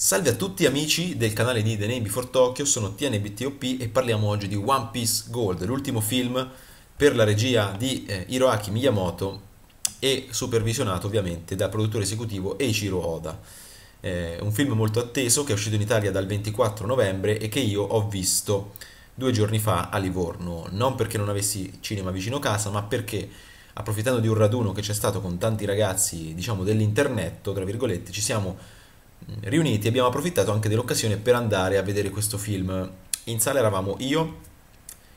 Salve a tutti amici del canale di The Name Before Tokyo, sono TNBTOP e parliamo oggi di One Piece Gold, l'ultimo film per la regia di eh, Hiroaki Miyamoto e supervisionato ovviamente dal produttore esecutivo Eiichiro Oda. Eh, un film molto atteso che è uscito in Italia dal 24 novembre e che io ho visto due giorni fa a Livorno, non perché non avessi cinema vicino casa, ma perché approfittando di un raduno che c'è stato con tanti ragazzi, diciamo, dell'internet, tra virgolette, ci siamo riuniti abbiamo approfittato anche dell'occasione per andare a vedere questo film. In sala eravamo io,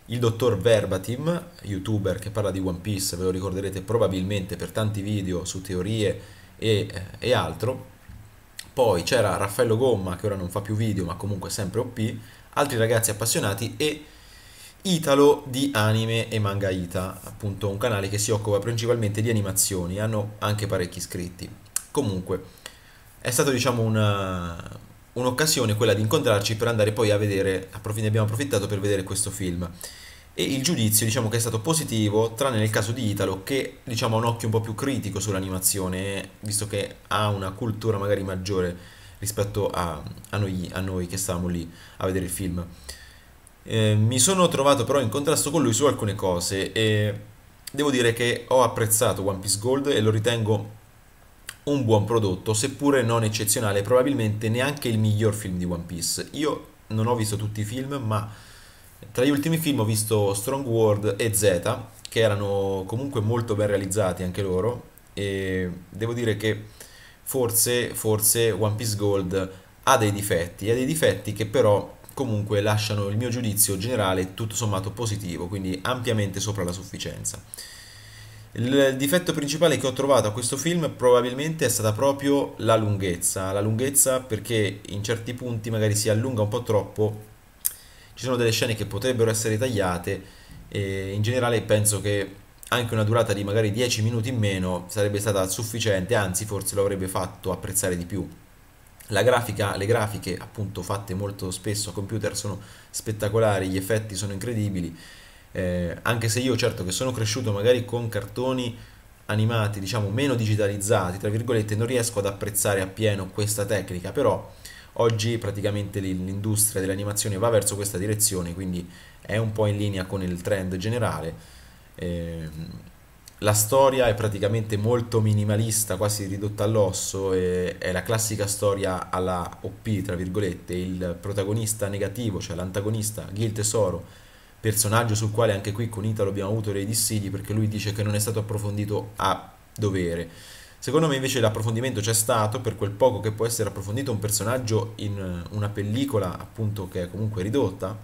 il dottor Verbatim, youtuber che parla di One Piece, ve lo ricorderete probabilmente per tanti video su teorie e, eh, e altro. Poi c'era Raffaello Gomma, che ora non fa più video, ma comunque sempre OP, altri ragazzi appassionati e Italo di Anime e Manga Ita, appunto un canale che si occupa principalmente di animazioni, hanno anche parecchi iscritti. Comunque, è stata diciamo una, eh, un'occasione quella di incontrarci per andare poi a vedere, ne abbiamo approfittato per vedere questo film. E il giudizio diciamo che è stato positivo, tranne nel caso di Italo che diciamo ha un occhio un po' più critico sull'animazione, visto che ha una cultura magari maggiore rispetto a, a, noi, a noi, che stavamo lì a vedere il film. Eh, mi sono trovato però in contrasto con lui su alcune cose e devo dire che ho apprezzato One Piece Gold e lo ritengo un buon prodotto, seppure non eccezionale, probabilmente neanche il miglior film di One Piece. Io non ho visto tutti i film, ma tra gli ultimi film ho visto Strong World e Z, che erano comunque molto ben realizzati anche loro, e devo dire che forse, forse One Piece Gold ha dei difetti, ha dei difetti che però comunque lasciano il mio giudizio generale tutto sommato positivo, quindi ampiamente sopra la sufficienza. Il difetto principale che ho trovato a questo film probabilmente è stata proprio la lunghezza, la lunghezza perché in certi punti magari si allunga un po' troppo, ci sono delle scene che potrebbero essere tagliate e in generale penso che anche una durata di magari 10 minuti in meno sarebbe stata sufficiente, anzi forse lo avrebbe fatto apprezzare di più. La grafica, le grafiche appunto fatte molto spesso a computer sono spettacolari, gli effetti sono incredibili eh, anche se io certo che sono cresciuto magari con cartoni animati, diciamo meno digitalizzati, tra virgolette, non riesco ad apprezzare appieno questa tecnica, però oggi praticamente l'industria dell'animazione va verso questa direzione, quindi è un po' in linea con il trend generale. Eh, la storia è praticamente molto minimalista, quasi ridotta all'osso, è la classica storia alla OP, tra virgolette, il protagonista negativo, cioè l'antagonista, Gil Tesoro, personaggio sul quale anche qui con Italo abbiamo avuto dei dissidi perché lui dice che non è stato approfondito a dovere. Secondo me invece l'approfondimento c'è stato, per quel poco che può essere approfondito un personaggio in eh, una pellicola appunto che è comunque ridotta,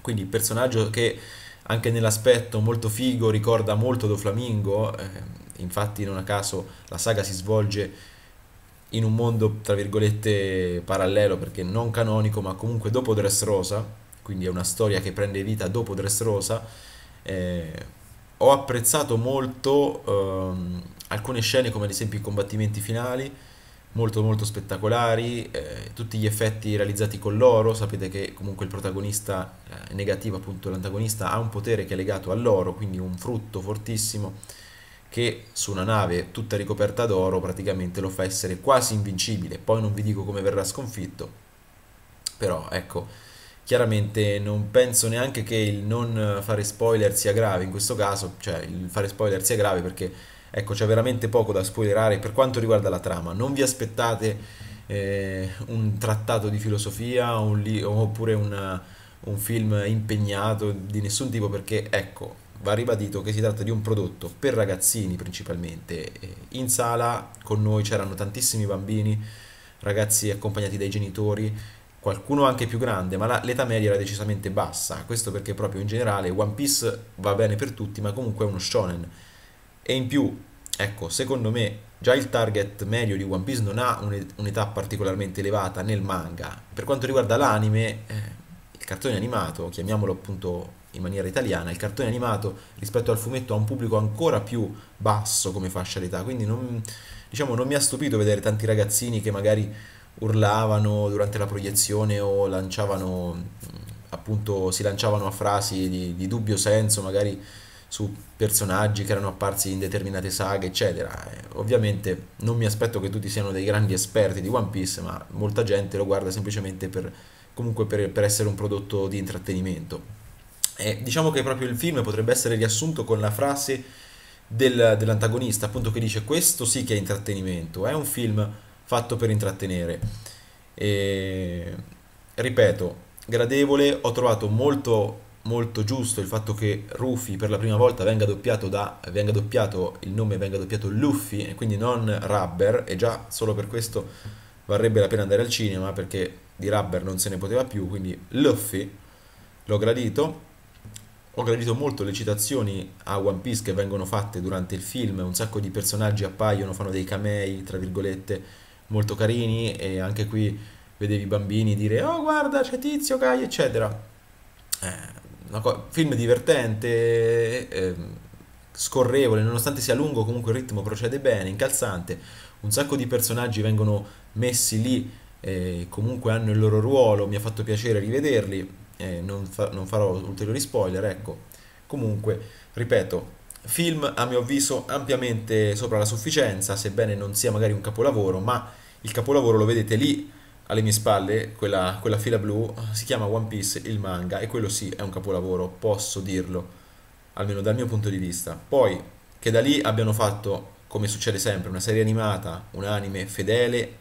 quindi personaggio che anche nell'aspetto molto figo ricorda molto Do Flamingo, eh, infatti non a caso la saga si svolge in un mondo tra virgolette parallelo perché non canonico ma comunque dopo Dressrosa quindi è una storia che prende vita dopo Dressrosa. Eh, ho apprezzato molto ehm, alcune scene come ad esempio i combattimenti finali, molto molto spettacolari, eh, tutti gli effetti realizzati con l'oro, sapete che comunque il protagonista eh, negativo, appunto l'antagonista, ha un potere che è legato all'oro, quindi un frutto fortissimo che su una nave tutta ricoperta d'oro praticamente lo fa essere quasi invincibile, poi non vi dico come verrà sconfitto, però ecco chiaramente non penso neanche che il non fare spoiler sia grave in questo caso, cioè il fare spoiler sia grave perché ecco c'è veramente poco da spoilerare per quanto riguarda la trama, non vi aspettate eh, un trattato di filosofia un li- oppure una, un film impegnato di nessun tipo perché ecco va ribadito che si tratta di un prodotto per ragazzini principalmente, eh, in sala con noi c'erano tantissimi bambini, ragazzi accompagnati dai genitori, qualcuno anche più grande, ma l'età media era decisamente bassa. Questo perché proprio in generale One Piece va bene per tutti, ma comunque è uno shonen. E in più, ecco, secondo me già il target medio di One Piece non ha un'età particolarmente elevata nel manga. Per quanto riguarda l'anime, eh, il cartone animato, chiamiamolo appunto in maniera italiana, il cartone animato rispetto al fumetto ha un pubblico ancora più basso come fascia d'età, quindi non, diciamo, non mi ha stupito vedere tanti ragazzini che magari urlavano durante la proiezione o lanciavano appunto si lanciavano a frasi di, di dubbio senso magari su personaggi che erano apparsi in determinate saghe eccetera eh, ovviamente non mi aspetto che tutti siano dei grandi esperti di One Piece ma molta gente lo guarda semplicemente per, comunque per, per essere un prodotto di intrattenimento e diciamo che proprio il film potrebbe essere riassunto con la frase del, dell'antagonista appunto che dice questo sì che è intrattenimento è un film fatto per intrattenere. E, ripeto, gradevole, ho trovato molto, molto giusto il fatto che Ruffy per la prima volta venga doppiato da, venga doppiato, il nome venga doppiato Luffy, e quindi non Rubber, e già solo per questo varrebbe la pena andare al cinema perché di Rubber non se ne poteva più, quindi Luffy l'ho gradito. Ho gradito molto le citazioni a One Piece che vengono fatte durante il film, un sacco di personaggi appaiono, fanno dei camei, tra virgolette, molto carini e anche qui vedevi i bambini dire oh guarda c'è Tizio, Caio eccetera eh, film divertente eh, ehm, scorrevole nonostante sia lungo comunque il ritmo procede bene incalzante un sacco di personaggi vengono messi lì e eh, comunque hanno il loro ruolo mi ha fatto piacere rivederli eh, non, fa non farò ulteriori spoiler ecco comunque ripeto Film a mio avviso ampiamente sopra la sufficienza, sebbene non sia magari un capolavoro, ma il capolavoro lo vedete lì alle mie spalle, quella, quella fila blu, si chiama One Piece il manga e quello sì è un capolavoro, posso dirlo, almeno dal mio punto di vista. Poi che da lì abbiano fatto, come succede sempre, una serie animata, un anime fedele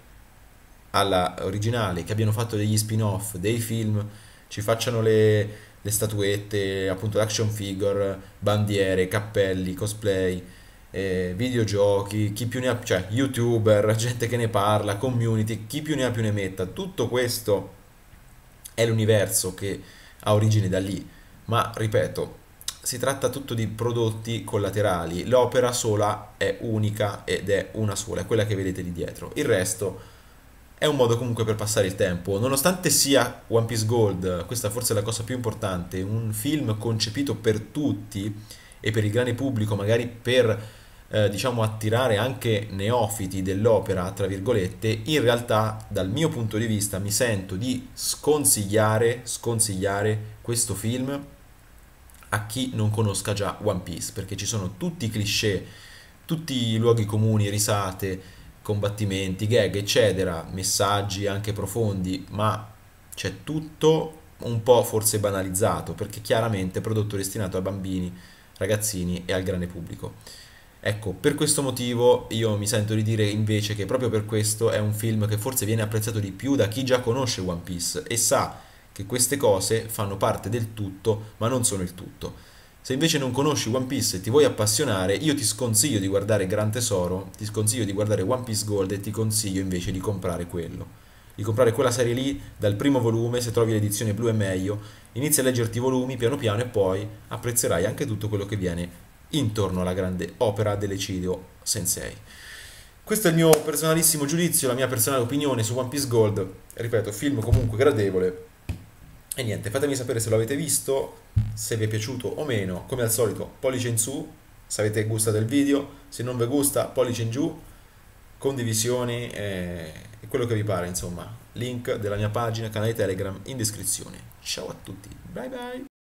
alla originale, che abbiano fatto degli spin-off, dei film, ci facciano le, le statuette, appunto l'action figure, bandiere, cappelli, cosplay, eh, videogiochi, chi più ne ha, cioè youtuber, gente che ne parla, community, chi più ne ha più ne metta, tutto questo è l'universo che ha origine da lì, ma ripeto, si tratta tutto di prodotti collaterali, l'opera sola è unica ed è una sola, è quella che vedete lì dietro, il resto è è un modo comunque per passare il tempo. Nonostante sia One Piece Gold, questa forse è la cosa più importante, un film concepito per tutti e per il grande pubblico, magari per eh, diciamo attirare anche neofiti dell'opera, tra virgolette, in realtà dal mio punto di vista mi sento di sconsigliare, sconsigliare questo film a chi non conosca già One Piece, perché ci sono tutti i cliché, tutti i luoghi comuni, risate, combattimenti, gag, eccetera, messaggi anche profondi, ma c'è tutto un po' forse banalizzato, perché chiaramente è prodotto destinato a bambini, ragazzini e al grande pubblico. Ecco, per questo motivo io mi sento di dire invece che proprio per questo è un film che forse viene apprezzato di più da chi già conosce One Piece e sa che queste cose fanno parte del tutto, ma non sono il tutto. Se invece non conosci One Piece e ti vuoi appassionare, io ti sconsiglio di guardare Gran Tesoro, ti sconsiglio di guardare One Piece Gold e ti consiglio invece di comprare quello. Di comprare quella serie lì dal primo volume, se trovi l'edizione blu è meglio, inizia a leggerti i volumi piano piano e poi apprezzerai anche tutto quello che viene intorno alla grande opera dell'Ecidio Sensei. Questo è il mio personalissimo giudizio, la mia personale opinione su One Piece Gold. Ripeto, film comunque gradevole, e niente, fatemi sapere se lo avete visto, se vi è piaciuto o meno. Come al solito, pollice in su, se avete gustato il video, se non vi gusta, pollice in giù, condivisioni eh, e quello che vi pare, insomma. Link della mia pagina, canale Telegram in descrizione. Ciao a tutti, bye bye!